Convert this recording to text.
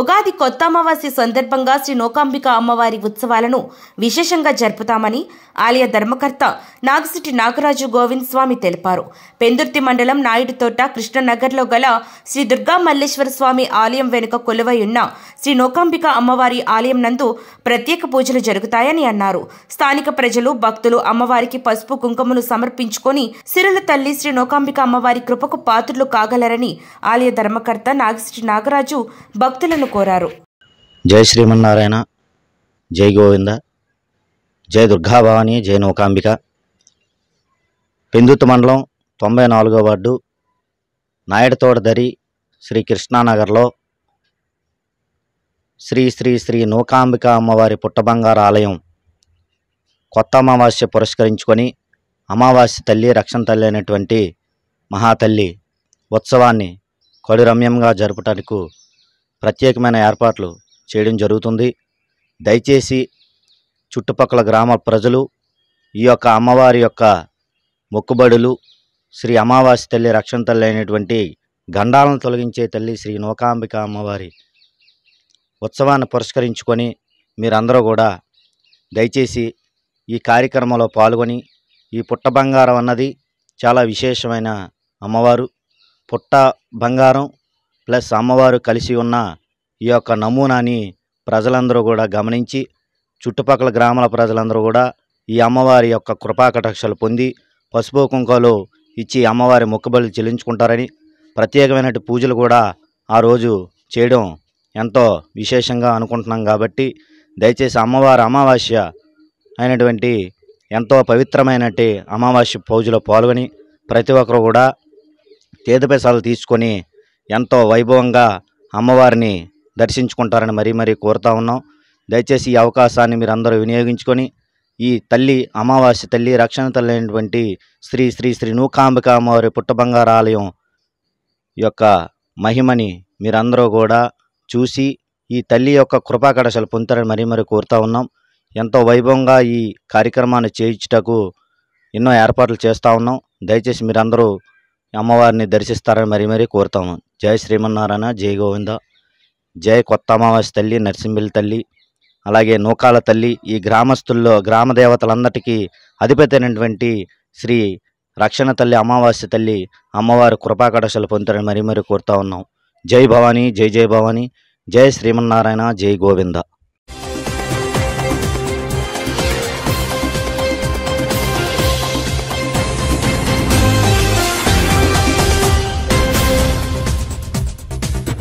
ఉగాది కొత్త అమావాస్య సందర్భంగా శ్రీ నోకాంబిక అమ్మవారి ఉత్సవాలను విశేషంగా జరుపుతామని ఆలయ ధర్మకర్త నాగశెట్టి నాగరాజు గోవింద్ స్వామి తెలిపారు పెందుర్తి మండలం నాయుడుతోట కృష్ణనగర్లో గల శ్రీ దుర్గా మల్లేశ్వర స్వామి ఆలయం వెనుక ఉన్న శ్రీ నోకాంబిక అమ్మవారి ఆలయం నందు ప్రత్యేక పూజలు జరుగుతాయని అన్నారు స్థానిక ప్రజలు భక్తులు అమ్మవారికి పసుపు కుంకుమను సమర్పించుకొని సిరుల తల్లి శ్రీ నోకాంబిక అమ్మవారి కృపకు పాత్రలు కాగలరని ఆలయ ధర్మకర్త నాగశ్రీ నాగరాజు భక్తులను కోరారు జై శ్రీమన్నారాయణ జై గోవింద జై దుర్గాభవాని జై నౌకాంబిక పెందుతు మండలం తొంభై నాలుగో వార్డు నాయుడుతోట దరి శ్రీ కృష్ణానగర్లో శ్రీ శ్రీ శ్రీ నూకాంబిక అమ్మవారి పుట్టబంగారు ఆలయం కొత్త అమావాస్య పురస్కరించుకొని అమావాస్య తల్లి రక్షణ తల్లి అయినటువంటి మహాతల్లి ఉత్సవాన్ని కడురమ్యంగా జరపటానికి ప్రత్యేకమైన ఏర్పాట్లు చేయడం జరుగుతుంది దయచేసి చుట్టుపక్కల గ్రామ ప్రజలు ఈ యొక్క అమ్మవారి యొక్క మొక్కుబడులు శ్రీ అమావాస్య తల్లి రక్షణ తల్లి అయినటువంటి గండాలను తొలగించే తల్లి శ్రీ నూకాంబిక అమ్మవారి ఉత్సవాన్ని పురస్కరించుకొని మీరందరూ కూడా దయచేసి ఈ కార్యక్రమంలో పాల్గొని ఈ పుట్ట బంగారం అన్నది చాలా విశేషమైన అమ్మవారు పుట్ట బంగారం ప్లస్ అమ్మవారు కలిసి ఉన్న ఈ యొక్క నమూనాని ప్రజలందరూ కూడా గమనించి చుట్టుపక్కల గ్రామాల ప్రజలందరూ కూడా ఈ అమ్మవారి యొక్క కృపాకటాక్షలు పొంది పసుపు కుంకాలు ఇచ్చి అమ్మవారి మొక్కుబడులు చెల్లించుకుంటారని ప్రత్యేకమైన పూజలు కూడా ఆ రోజు చేయడం ఎంతో విశేషంగా అనుకుంటున్నాం కాబట్టి దయచేసి అమ్మవారి అమావాస్య అయినటువంటి ఎంతో పవిత్రమైనటువంటి అమావాస్య పూజలో పాల్గొని ప్రతి ఒక్కరు కూడా తీర్థపేసాలు తీసుకొని ఎంతో వైభవంగా అమ్మవారిని దర్శించుకుంటారని మరీ మరీ కోరుతా ఉన్నాం దయచేసి ఈ అవకాశాన్ని మీరు అందరూ వినియోగించుకొని ఈ తల్లి అమావాస్య తల్లి రక్షణ తల్లి అయినటువంటి శ్రీ శ్రీ శ్రీ నూకాంబిక అమ్మవారి పుట్టబంగారాలయం యొక్క మహిమని మీరందరూ కూడా చూసి ఈ తల్లి యొక్క కృపాకడశలు పొందుతారని మరీ మరీ కోరుతా ఉన్నాం ఎంతో వైభవంగా ఈ కార్యక్రమాన్ని చేయించుటకు ఎన్నో ఏర్పాట్లు చేస్తూ ఉన్నాం దయచేసి మీరందరూ అమ్మవారిని దర్శిస్తారని మరీ మరీ కోరుతాము జై శ్రీమన్నారాయణ జై గోవింద జై కొత్త అమావాస్య తల్లి నరసింహల్లి తల్లి అలాగే నూకాల తల్లి ఈ గ్రామస్తుల్లో గ్రామ దేవతలందరికీ అయినటువంటి శ్రీ రక్షణ తల్లి అమావాస్య తల్లి అమ్మవారి కృపాకటశలు పొందుతారని మరీ మరీ కోరుతా ఉన్నాం జై భవానీ జై జై భవానీ జై శ్రీమన్నారాయణ జై గోవింద